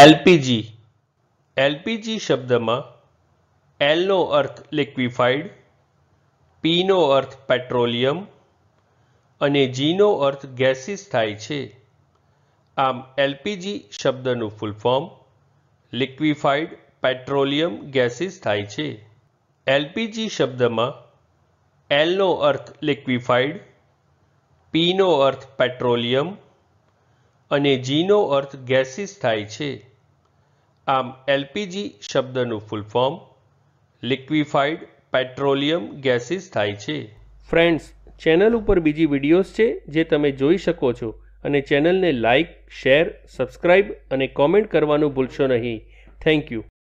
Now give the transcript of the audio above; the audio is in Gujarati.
એલપીજી એલપીજી શબ્દમાં એલનો અર્થ લિક્વિફાઈડ પીનો અર્થ પેટ્રોલિયમ અને જીનો અર્થ ગેસીસ થાય છે આમ એલપીજી શબ્દનું full form liquefied petroleum gases થાય છે એલપીજી શબ્દમાં એલનો અર્થ લિક્વિફાઈડ પીનો અર્થ પેટ્રોલિયમ અને જીનો અર્થ ગેસીસ થાય છે આમ એલપીજી શબ્દનું full form liquefied petroleum gases થાય છે ફ્રેન્ડ્સ ચેનલ ઉપર બીજી વિડીયોઝ છે જે તમે જોઈ શકો છો અને ચેનલને લાઇક શેર સબસ્ક્રાઇબ અને કોમેન્ટ કરવાનું ભૂલશો નહીં થેન્ક યુ